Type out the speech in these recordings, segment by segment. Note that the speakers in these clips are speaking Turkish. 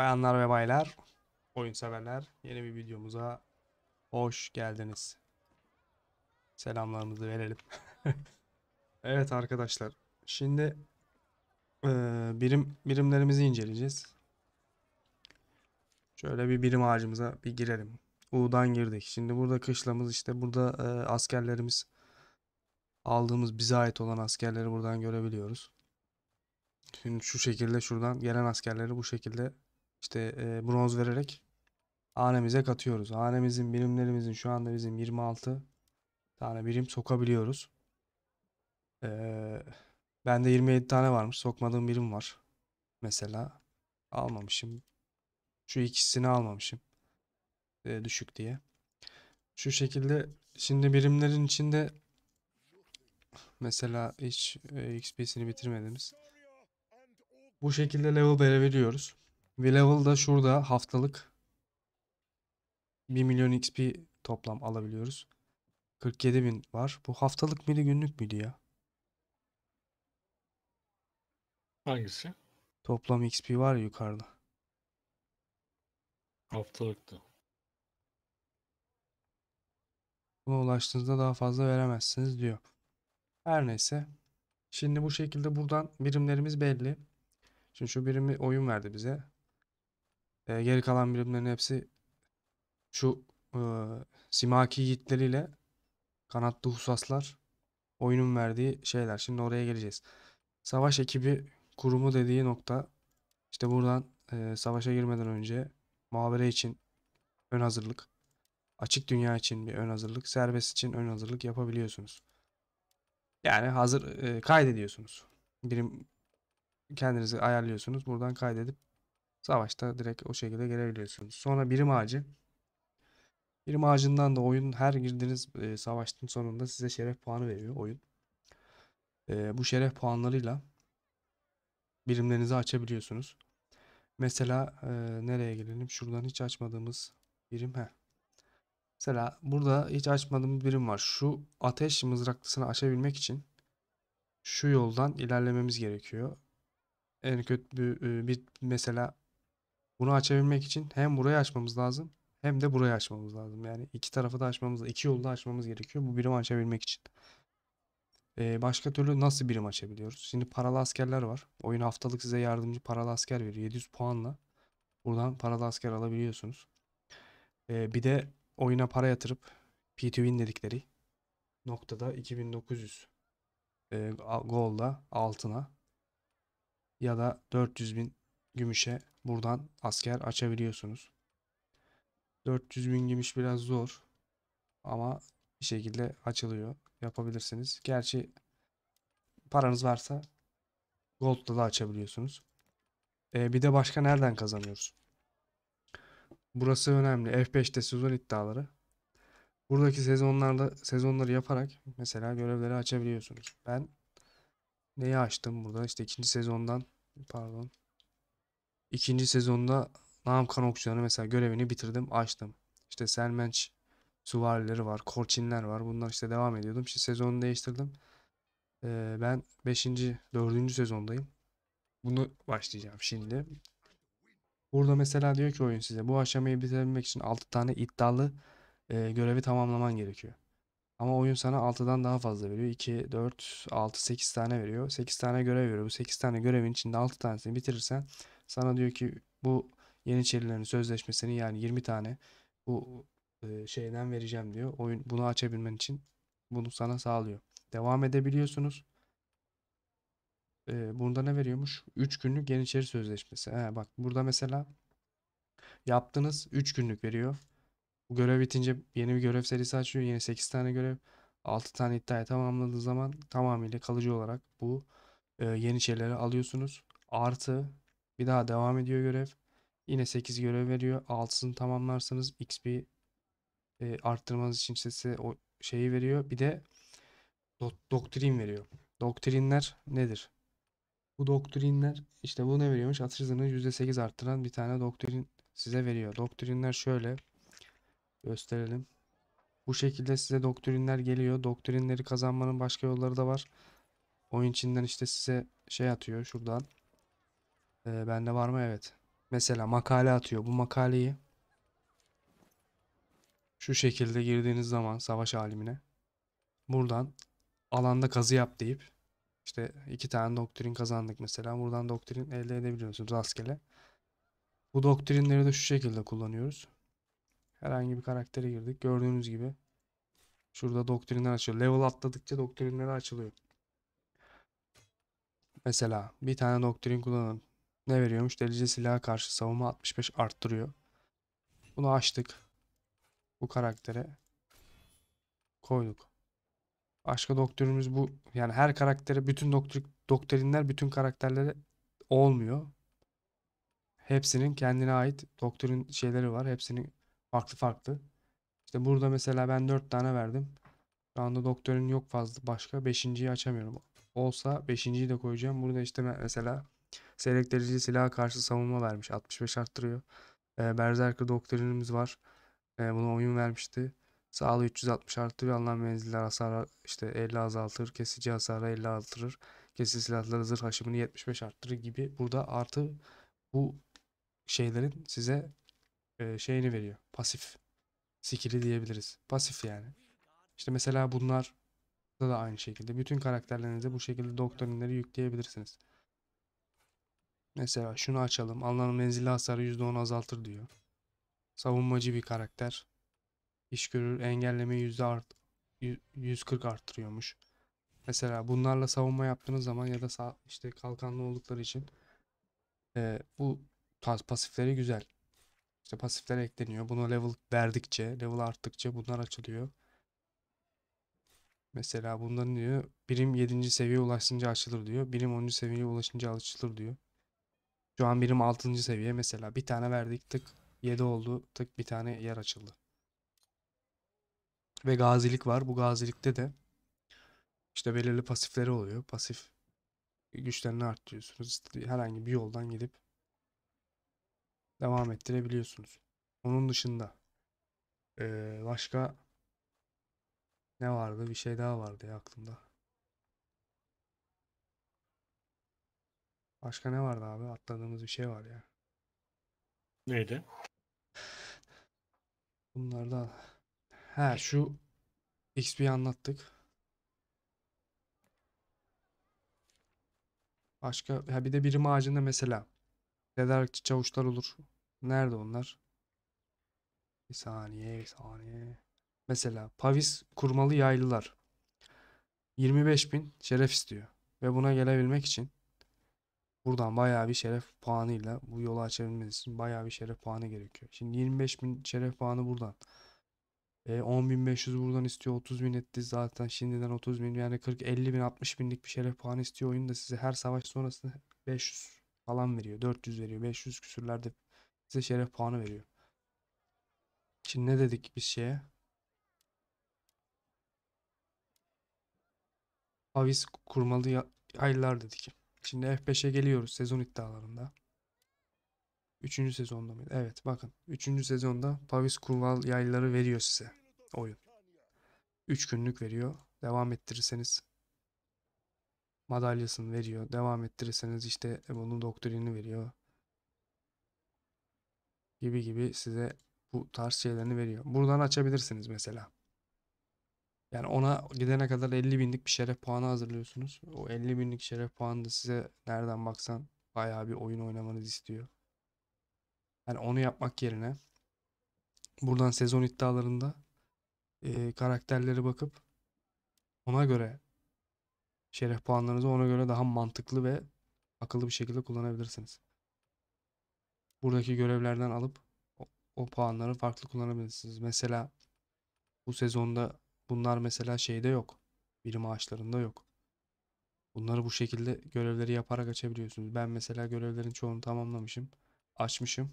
Bayanlar ve baylar, oyun severler yeni bir videomuza hoş geldiniz. Selamlarımızı verelim. evet arkadaşlar, şimdi e, birim birimlerimizi inceleyeceğiz. Şöyle bir birim ağacımıza bir girelim. U'dan girdik. Şimdi burada kışlamız işte burada e, askerlerimiz aldığımız bize ait olan askerleri buradan görebiliyoruz. Şimdi şu şekilde şuradan gelen askerleri bu şekilde işte e, bronz vererek hanemize katıyoruz. Hanemizin birimlerimizin şu anda bizim 26 tane birim sokabiliyoruz. Ee, bende 27 tane varmış. Sokmadığım birim var. Mesela almamışım. Şu ikisini almamışım. Ee, düşük diye. Şu şekilde şimdi birimlerin içinde mesela hiç e, XP'sini bitirmediğimiz bu şekilde level veriyoruz. V-Level da şurada haftalık 1 milyon XP toplam alabiliyoruz. 47 bin var. Bu haftalık mıydı günlük müydü ya? Hangisi? Toplam XP var ya yukarıda. Haftalıktı. Buna ulaştığınızda daha fazla veremezsiniz diyor. Her neyse. Şimdi bu şekilde buradan birimlerimiz belli. Şimdi şu birimi oyun verdi bize. E, geri kalan birimlerin hepsi şu e, Simaki yiğitleriyle kanatlı husaslar oyunun verdiği şeyler. Şimdi oraya geleceğiz. Savaş ekibi kurumu dediği nokta işte buradan e, savaşa girmeden önce muhabere için ön hazırlık, açık dünya için bir ön hazırlık, serbest için ön hazırlık yapabiliyorsunuz. Yani hazır e, kaydediyorsunuz. Birim kendinizi ayarlıyorsunuz. Buradan kaydedip Savaşta direkt o şekilde gelebiliyorsunuz. Sonra birim ağacı. Birim ağacından da oyun her girdiğiniz e, savaşın sonunda size şeref puanı veriyor oyun. E, bu şeref puanlarıyla birimlerinizi açabiliyorsunuz. Mesela e, nereye gelelim? Şuradan hiç açmadığımız birim. he. Mesela burada hiç açmadığımız birim var. Şu ateş mızraklısını açabilmek için şu yoldan ilerlememiz gerekiyor. En kötü bir, e, bir mesela bunu açabilmek için hem burayı açmamız lazım hem de burayı açmamız lazım. Yani iki tarafı da açmamız, iki yolda açmamız gerekiyor bu birimi açabilmek için. Ee, başka türlü nasıl birim açabiliyoruz? Şimdi paralı askerler var. Oyun haftalık size yardımcı paralı asker veriyor. 700 puanla buradan paralı asker alabiliyorsunuz. Ee, bir de oyuna para yatırıp P2Win dedikleri noktada 2900 e, golda altına ya da 400 bin gümüşe buradan asker açabiliyorsunuz. 400 bin gümüş biraz zor ama bir şekilde açılıyor. Yapabilirsiniz. Gerçi paranız varsa Gold'da da açabiliyorsunuz. Ee, bir de başka nereden kazanıyoruz? Burası önemli. F5'te sezon iddiaları. Buradaki sezonlarda sezonları yaparak mesela görevleri açabiliyorsunuz. Ben neyi açtım burada? İşte ikinci sezondan pardon İkinci sezonda Nam Kan mesela görevini bitirdim açtım. İşte Selmenç süvarileri var, Korçinler var. Bunlar işte devam ediyordum. Şimdi sezonu değiştirdim. Ee, ben 5. 4. sezondayım. Bunu başlayacağım şimdi. Burada mesela diyor ki oyun size bu aşamayı bitirebilmek için 6 tane iddialı e, görevi tamamlaman gerekiyor. Ama oyun sana 6'dan daha fazla veriyor. 2, 4, 6, 8 tane veriyor. 8 tane görev veriyor. Bu 8 tane görevin içinde 6 tanesini bitirirsen sana diyor ki bu Yeniçerilerin sözleşmesini yani 20 tane bu e, şeyden vereceğim diyor. Oyun bunu açabilmen için bunu sana sağlıyor. Devam edebiliyorsunuz. E, bunda ne veriyormuş? 3 günlük Yeniçeri sözleşmesi. He, bak burada mesela yaptınız 3 günlük veriyor. Bu görev bitince yeni bir görev serisi açıyor. Yeni 8 tane görev. 6 tane iddiayı tamamladığı zaman tamamıyla kalıcı olarak bu e, Yeniçerileri alıyorsunuz. Artı bir daha devam ediyor görev. Yine 8 görev veriyor. 6'sını tamamlarsanız XP e, arttırmanız için size o şeyi veriyor. Bir de do doktrin veriyor. Doktrinler nedir? Bu doktrinler işte bu ne veriyormuş? Atış hızını %8 arttıran bir tane doktrin size veriyor. Doktrinler şöyle gösterelim. Bu şekilde size doktrinler geliyor. Doktrinleri kazanmanın başka yolları da var. Oyun içinden işte size şey atıyor şuradan. Ee, bende var mı? Evet. Mesela makale atıyor. Bu makaleyi şu şekilde girdiğiniz zaman savaş alimine buradan alanda kazı yap deyip işte iki tane doktrin kazandık mesela. Buradan doktrin elde edebiliyorsunuz rastgele. Bu doktrinleri de şu şekilde kullanıyoruz. Herhangi bir karaktere girdik. Gördüğünüz gibi şurada doktrinler açılıyor. Level atladıkça doktrinler açılıyor. Mesela bir tane doktrin kullanalım. Ne veriyormuş? derece silaha karşı savunma 65 arttırıyor. Bunu açtık. Bu karaktere koyduk. Başka doktorumuz bu. Yani her karaktere bütün doktor, doktrinler bütün karakterlere olmuyor. Hepsinin kendine ait doktorun şeyleri var. Hepsinin farklı farklı. İşte burada mesela ben 4 tane verdim. Şu anda doktorun yok fazla başka. 5.yi açamıyorum. Olsa 5.yi de koyacağım. Burada işte mesela Seyrek dereceli silah karşı savunma vermiş. 65 arttırıyor. E, Berserker doktrinimiz var. E, buna oyun vermişti. Sağlığı 360 arttırıyor. Alınan menziller hasar işte 50 azaltır. Kesici hasarı 50 arttırır, Kesici silahları zırh aşımını 75 arttırır gibi. Burada artı bu şeylerin size e, şeyini veriyor. Pasif. Skill'i diyebiliriz. Pasif yani. İşte mesela bunlar da aynı şekilde. Bütün karakterlerinize bu şekilde doktrinleri yükleyebilirsiniz. Mesela şunu açalım. Alınan menzilli hasarı %10 azaltır diyor. Savunmacı bir karakter. İş görür engelleme yüzde art, 140 arttırıyormuş. Mesela bunlarla savunma yaptığınız zaman ya da sağ, işte kalkanlı oldukları için e, bu tarz pasifleri güzel. İşte pasifler ekleniyor. Bunu level verdikçe, level arttıkça bunlar açılıyor. Mesela bundan diyor birim 7. seviyeye ulaşınca açılır diyor. Birim 10. seviyeye ulaşınca açılır diyor. Şu an birim 6. seviye mesela. Bir tane verdik tık 7 oldu. Tık bir tane yer açıldı. Ve gazilik var. Bu gazilikte de işte belirli pasifleri oluyor. Pasif güçlerini artırıyorsunuz. Herhangi bir yoldan gidip devam ettirebiliyorsunuz. Onun dışında başka ne vardı? Bir şey daha vardı ya aklımda. Başka ne vardı abi? Atladığımız bir şey var ya. Neydi? Bunlardan. He şu XP'yi anlattık. Başka ya bir de birim ağacında mesela tedarikçi çavuşlar olur. Nerede onlar? Bir saniye, bir saniye. Mesela pavis kurmalı yaylılar. 25 bin şeref istiyor. Ve buna gelebilmek için buradan bayağı bir şeref puanıyla bu yolu açabilmeniz için bayağı bir şeref puanı gerekiyor. Şimdi 25.000 şeref puanı buradan. E, 10.500 buradan istiyor. 30.000 etti zaten şimdiden 30.000 yani 40 50 bin 60 binlik bir şeref puanı istiyor. Oyun da size her savaş sonrasında 500 falan veriyor. 400 veriyor. 500 küsürlerde size şeref puanı veriyor. Şimdi ne dedik bir şeye? Avis kurmalı aylar dedik. Şimdi F5'e geliyoruz sezon iddialarında. Üçüncü sezonda mıydı? Evet bakın. Üçüncü sezonda Pavis Kurval yayları veriyor size oyun. Üç günlük veriyor. Devam ettirirseniz madalyasını veriyor. Devam ettirirseniz işte e, bunun doktrinini veriyor. Gibi gibi size bu tarz şeylerini veriyor. Buradan açabilirsiniz mesela. Yani ona gidene kadar 50 binlik bir şeref puanı hazırlıyorsunuz. O 50 binlik şeref puanı da size nereden baksan bayağı bir oyun oynamanız istiyor. Yani onu yapmak yerine buradan sezon iddialarında e, karakterlere bakıp ona göre şeref puanlarınızı ona göre daha mantıklı ve akıllı bir şekilde kullanabilirsiniz. Buradaki görevlerden alıp o, o puanları farklı kullanabilirsiniz. Mesela bu sezonda Bunlar mesela şeyde yok. Birim ağaçlarında yok. Bunları bu şekilde görevleri yaparak açabiliyorsunuz. Ben mesela görevlerin çoğunu tamamlamışım. Açmışım.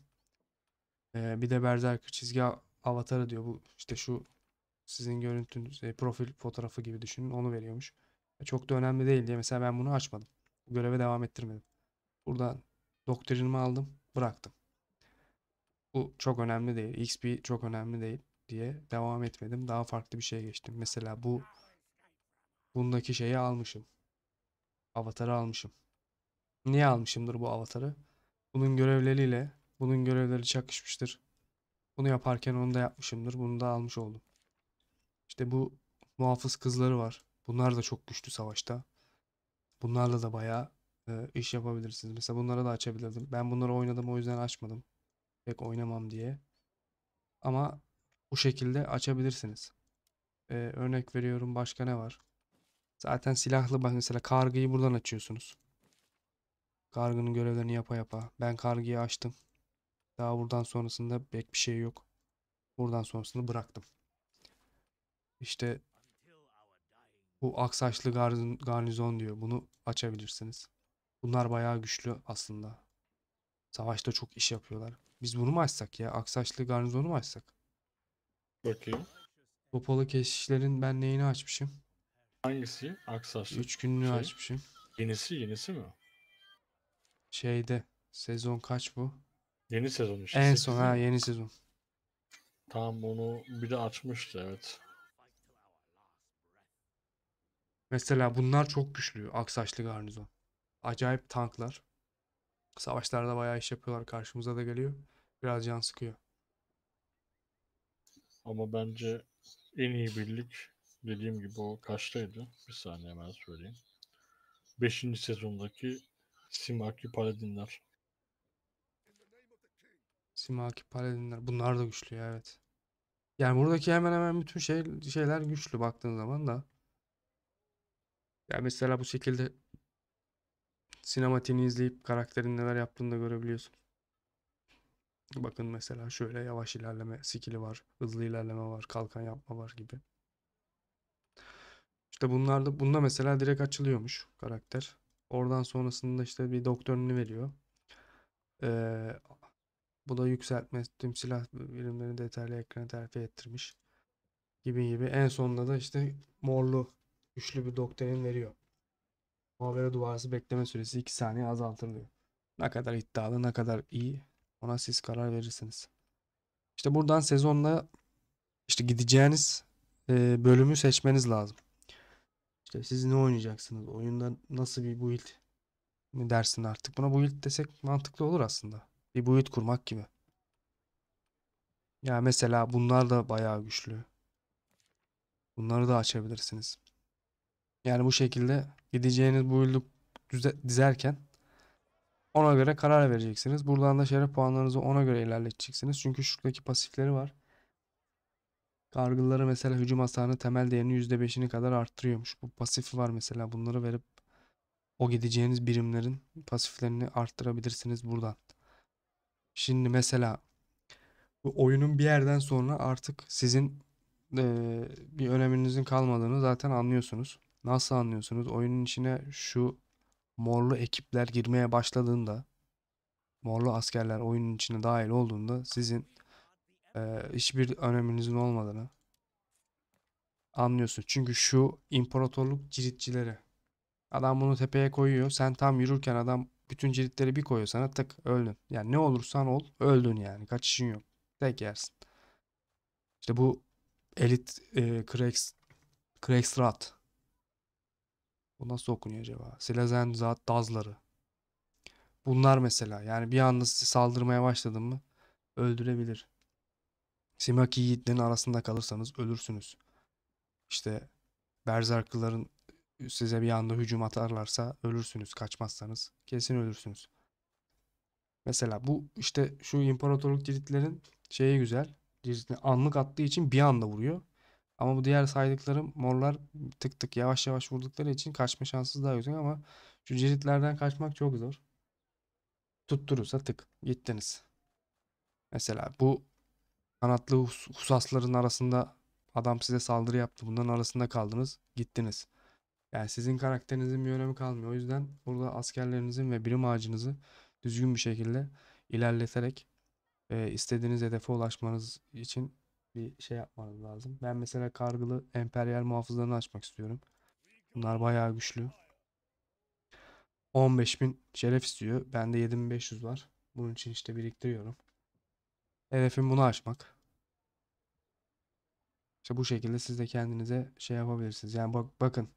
Ee, bir de Berserker çizgi avatarı diyor. Bu işte şu sizin görüntünüz e, profil fotoğrafı gibi düşünün. Onu veriyormuş. E, çok da önemli değil diye mesela ben bunu açmadım. Bu göreve devam ettirmedim. Burada doktrinimi aldım. Bıraktım. Bu çok önemli değil. XP çok önemli değil diye devam etmedim. Daha farklı bir şeye geçtim. Mesela bu bundaki şeyi almışım. Avatarı almışım. Niye almışımdır bu avatarı? Bunun görevleriyle bunun görevleri çakışmıştır. Bunu yaparken onu da yapmışımdır. Bunu da almış oldum. İşte bu muhafız kızları var. Bunlar da çok güçlü savaşta. Bunlarla da bayağı e, iş yapabilirsiniz. Mesela bunlara da açabilirdim. Ben bunları oynadım o yüzden açmadım. Pek oynamam diye. Ama bu şekilde açabilirsiniz. Ee, örnek veriyorum başka ne var? Zaten silahlı bak mesela kargıyı buradan açıyorsunuz. Kargının görevlerini yapa yapa. Ben kargıyı açtım. Daha buradan sonrasında pek bir şey yok. Buradan sonrasını bıraktım. İşte bu aksaçlı garnizon diyor. Bunu açabilirsiniz. Bunlar bayağı güçlü aslında. Savaşta çok iş yapıyorlar. Biz bunu mu açsak ya? Aksaçlı garnizonu mu açsak? Bakayım. Topalı keşişlerin ben neyini açmışım? Hangisi? Aksaçlı. Üç günlüğü şey. açmışım. Yenisi yenisi mi? Şeyde. Sezon kaç bu? Yeni sezon işte. En son ha yeni sezon. Tam onu bir de açmıştı evet. Mesela bunlar çok güçlü. Aksaçlı garnizon. Acayip tanklar. Savaşlarda bayağı iş yapıyorlar. Karşımıza da geliyor. Biraz can sıkıyor. Ama bence en iyi birlik dediğim gibi o kaçtaydı? Bir saniye hemen söyleyeyim. Beşinci sezondaki Simaki Paladinler. Simaki Paladinler. Bunlar da güçlü ya evet. Yani buradaki hemen hemen bütün şey, şeyler güçlü baktığın zaman da. Ya yani mesela bu şekilde sinematiğini izleyip karakterin neler yaptığını da görebiliyorsun. Bakın mesela şöyle yavaş ilerleme skili var. Hızlı ilerleme var. Kalkan yapma var gibi. İşte bunlarda bunda mesela direkt açılıyormuş karakter. Oradan sonrasında işte bir doktörünü veriyor. Ee, bu da yükseltme tüm silah birimlerini detaylı ekrana terfi ettirmiş. Gibi gibi. En sonunda da işte morlu güçlü bir doktrin veriyor. Muhabere duvarsı bekleme süresi 2 saniye azaltılıyor. Ne kadar iddialı ne kadar iyi ona siz karar verirsiniz. İşte buradan sezonla işte gideceğiniz e, bölümü seçmeniz lazım. İşte siz ne oynayacaksınız? Oyunda nasıl bir build mi dersin artık? Buna build desek mantıklı olur aslında. Bir build kurmak gibi. Ya mesela bunlar da bayağı güçlü. Bunları da açabilirsiniz. Yani bu şekilde gideceğiniz build'u dizerken ona göre karar vereceksiniz. Buradan da şeref puanlarınızı ona göre ilerleteceksiniz. Çünkü şuradaki pasifleri var. Gargılları mesela hücum hasarını temel değerini %5'ini kadar arttırıyormuş. Bu pasifi var mesela. Bunları verip o gideceğiniz birimlerin pasiflerini arttırabilirsiniz buradan. Şimdi mesela bu oyunun bir yerden sonra artık sizin e, bir öneminizin kalmadığını zaten anlıyorsunuz. Nasıl anlıyorsunuz? Oyunun içine şu morlu ekipler girmeye başladığında morlu askerler oyunun içine dahil olduğunda sizin e, hiçbir öneminizin olmadığını anlıyorsun. Çünkü şu imparatorluk ciritçileri adam bunu tepeye koyuyor. Sen tam yürürken adam bütün ciritleri bir koyuyor sana tık öldün. Yani ne olursan ol öldün yani kaçışın yok. Tek yersin. İşte bu elit e, Krex, Krexrat bu nasıl okunuyor acaba? Silazen zat dazları. Bunlar mesela yani bir anda sizi saldırmaya başladın mı öldürebilir. Simaki yiğitlerin arasında kalırsanız ölürsünüz. İşte berzerklıların size bir anda hücum atarlarsa ölürsünüz. Kaçmazsanız kesin ölürsünüz. Mesela bu işte şu imparatorluk ciritlerin şeyi güzel. Ciritini anlık attığı için bir anda vuruyor. Ama bu diğer saydıklarım morlar tık tık yavaş yavaş vurdukları için kaçma şansı daha yüksek ama şu ciritlerden kaçmak çok zor. Tutturursa tık gittiniz. Mesela bu kanatlı husasların arasında adam size saldırı yaptı. Bunların arasında kaldınız gittiniz. Yani sizin karakterinizin bir önemi kalmıyor. O yüzden burada askerlerinizin ve birim ağacınızı düzgün bir şekilde ilerleterek e, istediğiniz hedefe ulaşmanız için bir şey yapmanız lazım. Ben mesela kargılı emperyal muhafızlarını açmak istiyorum. Bunlar bayağı güçlü. 15.000 şeref istiyor. Bende 7500 var. Bunun için işte biriktiriyorum. Hedefim bunu açmak. İşte bu şekilde siz de kendinize şey yapabilirsiniz. Yani bak bakın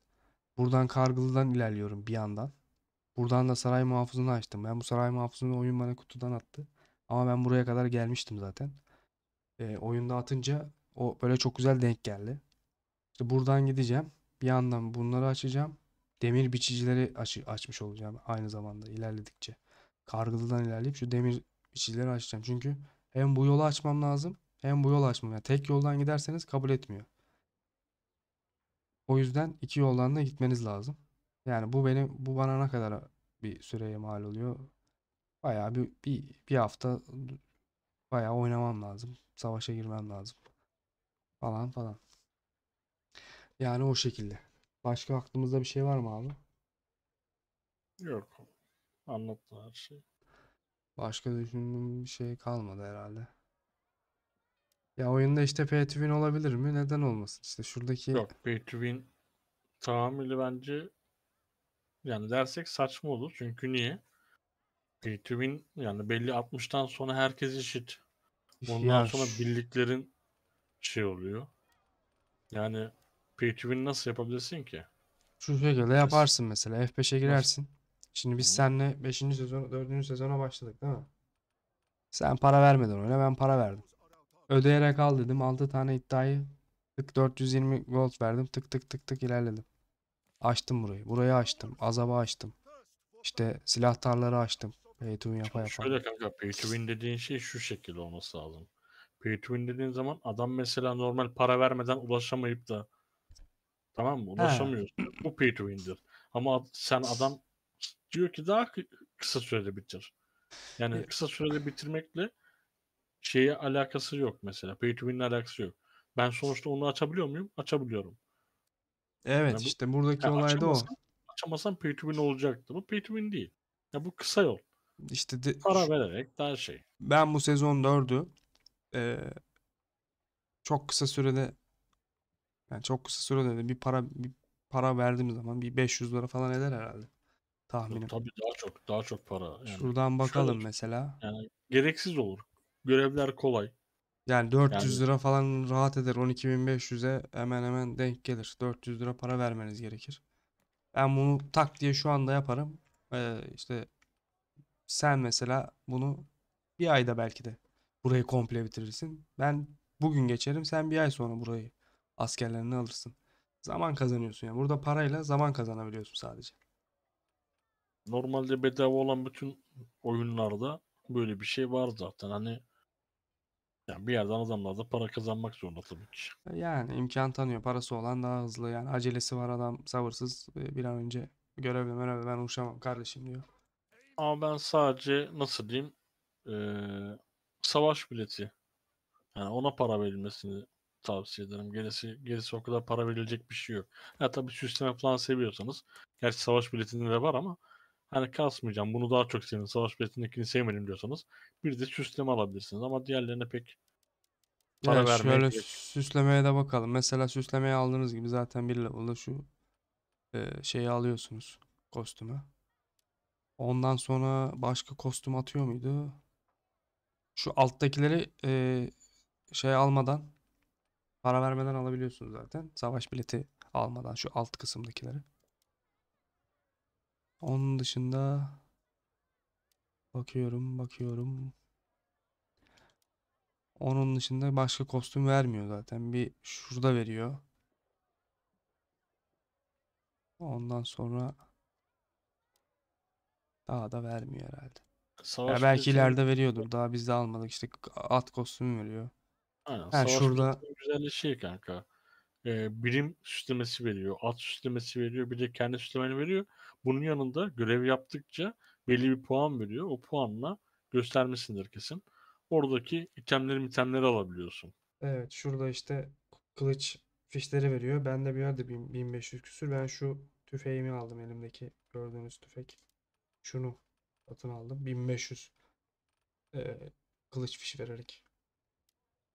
buradan kargılıdan ilerliyorum bir yandan. Buradan da saray muhafızını açtım. Ben bu saray muhafızını oyun bana kutudan attı. Ama ben buraya kadar gelmiştim zaten e, oyunda atınca o böyle çok güzel denk geldi. İşte buradan gideceğim. Bir yandan bunları açacağım. Demir biçicileri aç açmış olacağım aynı zamanda ilerledikçe. Kargılıdan ilerleyip şu demir biçicileri açacağım. Çünkü hem bu yolu açmam lazım hem bu yolu açmam. Yani tek yoldan giderseniz kabul etmiyor. O yüzden iki yoldan da gitmeniz lazım. Yani bu benim bu bana ne kadar bir süreye mal oluyor? Bayağı bir, bir, bir hafta Bayağı oynamam lazım. Savaşa girmem lazım. Falan falan. Yani o şekilde. Başka aklımızda bir şey var mı abi? Yok. Anlattı her şey. Başka düşündüğüm bir şey kalmadı herhalde. Ya oyunda işte pay to win olabilir mi? Neden olmasın? İşte şuradaki... Yok pay to win tamamıyla bence yani dersek saçma olur. Çünkü niye? Pay to win yani belli 60'tan sonra herkes eşit. Ondan ya sonra bildiklerin şey oluyor. Yani pay to win nasıl yapabilirsin ki? Şu şekilde yaparsın mesela. F5'e girersin. Şimdi biz seninle 5. sezon 4. sezona başladık değil mi? Sen para vermedin öyle ben para verdim. Ödeyerek al dedim. 6 tane iddiayı tık 420 gold verdim. Tık tık tık tık ilerledim. Açtım burayı. Burayı açtım. Azaba açtım. İşte silah silahtarları açtım. Pay to win yapa yapa. Şöyle kanka pay to win dediğin şey şu şekilde olması lazım. Pay to win dediğin zaman adam mesela normal para vermeden ulaşamayıp da tamam mı ulaşamıyorsun. He. Bu pay to win'dir. Ama sen adam diyor ki daha kısa sürede bitir. Yani e kısa sürede bitirmekle şeye alakası yok mesela. Pay to win'le alakası yok. Ben sonuçta onu açabiliyor muyum? Açabiliyorum. Evet yani bu, işte buradaki yani olay da o. Açamasam pay to win olacaktı. Bu pay to win değil. Ya bu kısa yol. İşte de, Para vererek her şey. Ben bu sezon 4'ü e, çok kısa sürede yani çok kısa sürede bir para bir para verdiğim zaman bir 500 lira falan eder herhalde tahminim. Tabii daha çok daha çok para. Yani Şuradan bakalım şöyle, mesela. Yani gereksiz olur. Görevler kolay. Yani 400 yani, lira falan rahat eder. 12.500'e hemen hemen denk gelir. 400 lira para vermeniz gerekir. Ben bunu tak diye şu anda yaparım. Ee, işte sen mesela bunu bir ayda belki de burayı komple bitirirsin. Ben bugün geçerim sen bir ay sonra burayı askerlerini alırsın. Zaman kazanıyorsun yani. Burada parayla zaman kazanabiliyorsun sadece. Normalde bedava olan bütün oyunlarda böyle bir şey var zaten. Hani yani bir yerden adamlar da para kazanmak zorunda tabii ki. Yani imkan tanıyor. Parası olan daha hızlı. Yani acelesi var adam sabırsız. E, bir an önce görevle merhaba ben uğraşamam kardeşim diyor. Ama ben sadece nasıl diyeyim e, savaş bileti yani ona para verilmesini tavsiye ederim. Gerisi, gerisi o kadar para verilecek bir şey yok. Ya tabii süsleme falan seviyorsanız. Gerçi savaş biletinde de var ama hani kasmayacağım bunu daha çok sevdim. Savaş biletindekini sevmedim diyorsanız bir de süsleme alabilirsiniz. Ama diğerlerine pek para evet, vermeye şöyle süslemeye de bakalım. Mesela süslemeye aldığınız gibi zaten bir level'da şu e, şeyi alıyorsunuz kostüme. Ondan sonra başka kostüm atıyor muydu? Şu alttakileri e, şey almadan para vermeden alabiliyorsunuz zaten. Savaş bileti almadan şu alt kısımdakileri. Onun dışında bakıyorum bakıyorum. Onun dışında başka kostüm vermiyor zaten. Bir şurada veriyor. Ondan sonra daha da vermiyor herhalde. Savaş ya belki biletini... ileride veriyordur. Daha biz de almadık. İşte at kostümü veriyor. Aynen. Yani şurada güzel bir şey kanka. Ee, birim süslemesi veriyor. At süslemesi veriyor. Bir de kendi süslemeni veriyor. Bunun yanında görev yaptıkça belli bir puan veriyor. O puanla göstermesindir kesin. Oradaki itemleri itemleri alabiliyorsun. Evet şurada işte kılıç fişleri veriyor. Ben de bir yerde 1500 küsür. Ben şu tüfeğimi aldım elimdeki gördüğünüz tüfek. Şunu satın aldım. 1500 ee, kılıç fişi vererek.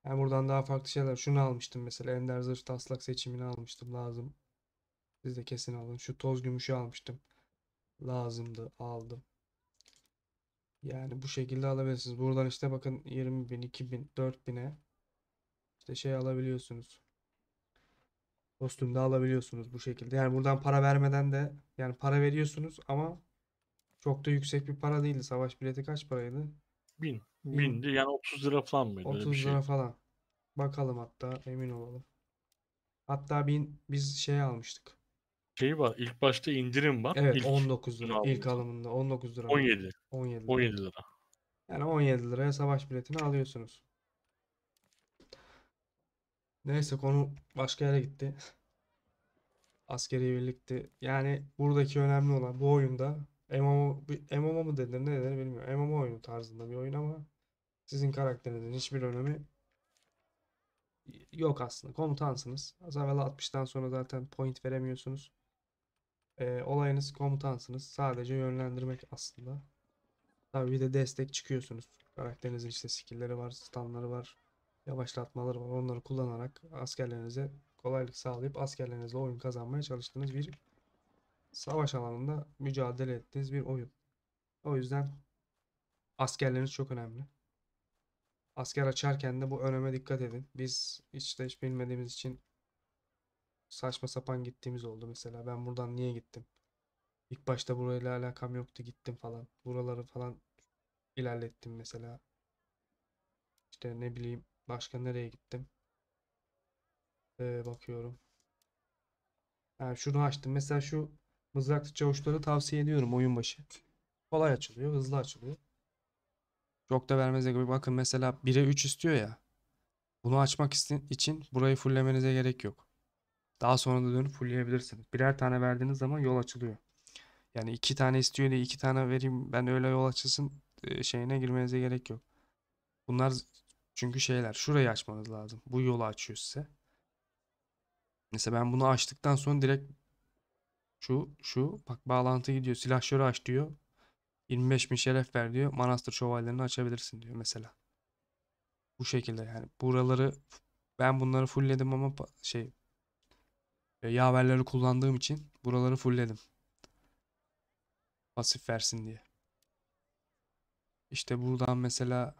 Yani buradan daha farklı şeyler. Şunu almıştım mesela. Ender Zırh Taslak seçimini almıştım. Lazım. Siz de kesin alın. Şu toz gümüşü almıştım. Lazımdı. Aldım. Yani bu şekilde alabilirsiniz. Buradan işte bakın 20 bin, 2 bin, 4 bin'e işte şey alabiliyorsunuz. Kostüm de alabiliyorsunuz bu şekilde. Yani buradan para vermeden de yani para veriyorsunuz ama çok da yüksek bir para değildi. Savaş bileti kaç paraydı? Bin. Bin. Bindi yani 30 lira falan mıydı? 30 şey. lira şey. falan. Bakalım hatta emin olalım. Hatta bin, biz şey almıştık. Şey var ilk başta indirim var. Evet ilk 19 lira aldım. ilk alımında 19 lira. 17. 17 lira. 17 lira. Yani 17 liraya savaş biletini alıyorsunuz. Neyse konu başka yere gitti. Askeri birlikti. Yani buradaki önemli olan bu oyunda MMO, MMO mu denir ne denir bilmiyorum. MMO oyunu tarzında bir oyun ama sizin karakterinizin hiçbir önemi yok aslında. Komutansınız. Az evvel 60'tan sonra zaten point veremiyorsunuz. E, olayınız komutansınız. Sadece yönlendirmek aslında. Tabii bir de destek çıkıyorsunuz. Karakterinizin işte skill'leri var, stunları var, yavaşlatmaları var. Onları kullanarak askerlerinize kolaylık sağlayıp askerlerinizle oyun kazanmaya çalıştığınız bir savaş alanında mücadele ettiğiniz bir oyun. O yüzden askerleriniz çok önemli. Asker açarken de bu öneme dikkat edin. Biz hiç de hiç bilmediğimiz için saçma sapan gittiğimiz oldu mesela. Ben buradan niye gittim? İlk başta burayla alakam yoktu gittim falan. Buraları falan ilerlettim mesela. İşte ne bileyim başka nereye gittim? Ee, bakıyorum. Yani şunu açtım. Mesela şu Mızraklı çavuşları tavsiye ediyorum oyun başı. Kolay açılıyor, hızlı açılıyor. Çok da vermez gibi bakın mesela 1'e 3 istiyor ya. Bunu açmak için burayı fulllemenize gerek yok. Daha sonra da dönüp fullleyebilirsiniz. Birer tane verdiğiniz zaman yol açılıyor. Yani iki tane istiyor diye iki tane vereyim ben öyle yol açılsın e, şeyine girmenize gerek yok. Bunlar çünkü şeyler. Şurayı açmanız lazım. Bu yolu açıyor size. Mesela ben bunu açtıktan sonra direkt şu şu. Bak bağlantı gidiyor. Silahşörü aç diyor. 25 bin şeref ver diyor. Manastır şövalyelerini açabilirsin diyor mesela. Bu şekilde yani. Buraları ben bunları fullledim ama şey e, yaverleri kullandığım için buraları fullledim. Pasif versin diye. işte buradan mesela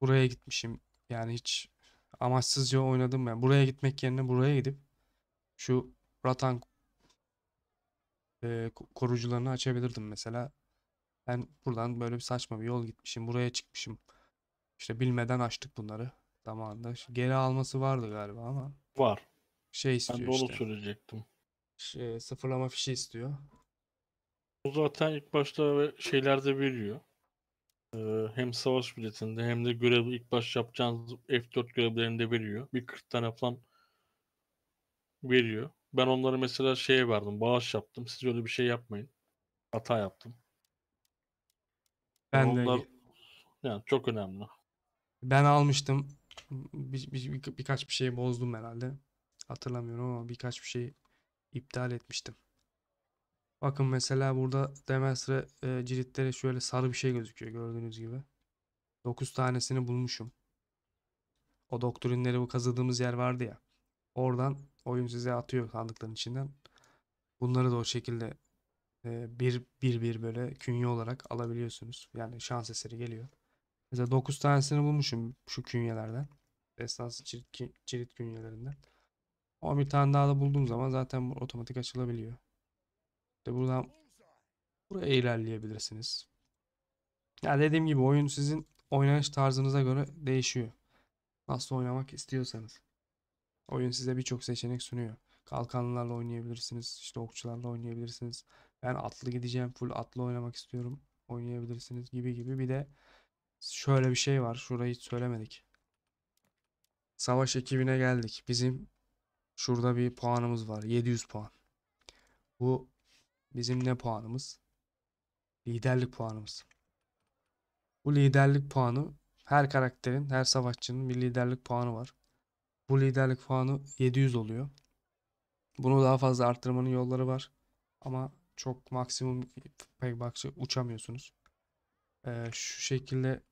buraya gitmişim. Yani hiç amaçsızca oynadım ben. Buraya gitmek yerine buraya gidip şu Ratan e, korucularını açabilirdim mesela. Ben buradan böyle bir saçma bir yol gitmişim. Buraya çıkmışım. İşte bilmeden açtık bunları. Zamanında. Geri alması vardı galiba ama. Var. Şey istiyor ben dolu işte. söyleyecektim. Şey, sıfırlama fişi istiyor. Bu zaten ilk başta şeylerde veriyor. Ee, hem savaş biletinde hem de görev ilk baş yapacağınız F4 görevlerinde veriyor. Bir 40 tane falan veriyor. Ben onları mesela şeye verdim. Bağış yaptım. Siz öyle bir şey yapmayın. Hata yaptım. Ben Onlar de yani çok önemli. ben almıştım. Bir, bir- bir- birkaç bir şey bozdum herhalde. Hatırlamıyorum ama birkaç bir şey iptal etmiştim. Bakın mesela burada Demers'e e, ciritlere şöyle sarı bir şey gözüküyor gördüğünüz gibi. 9 tanesini bulmuşum. O doktrinleri bu kazıdığımız yer vardı ya. Oradan Oyun size atıyor sandıkların içinden. Bunları da o şekilde e, bir bir bir böyle künye olarak alabiliyorsunuz. Yani şans eseri geliyor. Mesela 9 tanesini bulmuşum şu künyelerden. Destansı cirit, cirit künyelerinden. Ama bir tane daha da bulduğum zaman zaten bu otomatik açılabiliyor. İşte buradan buraya ilerleyebilirsiniz. Ya dediğim gibi oyun sizin oynanış tarzınıza göre değişiyor. Nasıl oynamak istiyorsanız. Oyun size birçok seçenek sunuyor. Kalkanlarla oynayabilirsiniz. işte okçularla oynayabilirsiniz. Ben atlı gideceğim. Full atlı oynamak istiyorum. Oynayabilirsiniz gibi gibi. Bir de şöyle bir şey var. Şurayı hiç söylemedik. Savaş ekibine geldik. Bizim şurada bir puanımız var. 700 puan. Bu bizim ne puanımız? Liderlik puanımız. Bu liderlik puanı her karakterin, her savaşçının bir liderlik puanı var. Bu liderlik puanı 700 oluyor. Bunu daha fazla arttırmanın yolları var. Ama çok maksimum pek bakçı uçamıyorsunuz. Ee, şu şekilde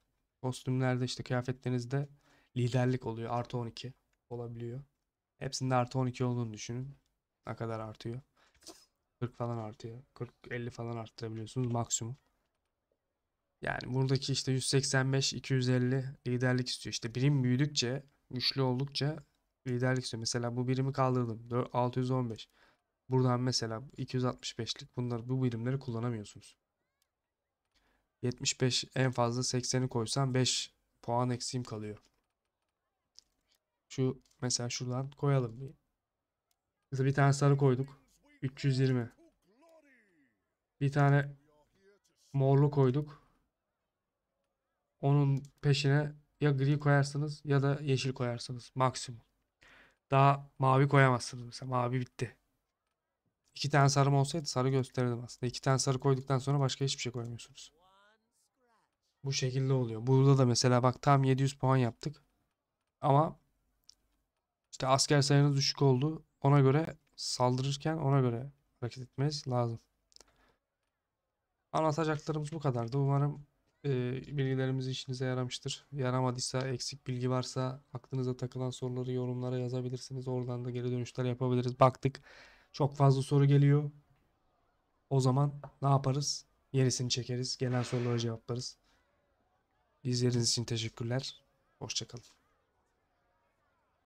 kostümlerde işte kıyafetlerinizde liderlik oluyor. Artı 12 olabiliyor. Hepsinde artı 12 olduğunu düşünün. Ne kadar artıyor. 40 falan artıyor. 40-50 falan arttırabiliyorsunuz maksimum. Yani buradaki işte 185-250 liderlik istiyor. İşte birim büyüdükçe Güçlü oldukça liderlik istiyor. Mesela bu birimi kaldırdım. 615. Buradan mesela 265'lik bunları bu birimleri kullanamıyorsunuz. 75 en fazla 80'i koysam 5 puan eksiğim kalıyor. Şu mesela şuradan koyalım bir. Mesela bir tane sarı koyduk. 320. Bir tane morlu koyduk. Onun peşine ya gri koyarsınız ya da yeşil koyarsınız maksimum. Daha mavi koyamazsınız mesela. Mavi bitti. İki tane sarım olsaydı sarı gösterirdim aslında. İki tane sarı koyduktan sonra başka hiçbir şey koymuyorsunuz. Bu şekilde oluyor. Burada da mesela bak tam 700 puan yaptık. Ama işte asker sayınız düşük oldu. Ona göre saldırırken ona göre hareket etmeniz lazım. Anlatacaklarımız bu kadardı. Umarım e, bilgilerimiz işinize yaramıştır. Yaramadıysa, eksik bilgi varsa aklınıza takılan soruları yorumlara yazabilirsiniz. Oradan da geri dönüşler yapabiliriz. Baktık çok fazla soru geliyor. O zaman ne yaparız? Yerisini çekeriz. Gelen sorulara cevaplarız. İzlediğiniz için teşekkürler. Hoşçakalın.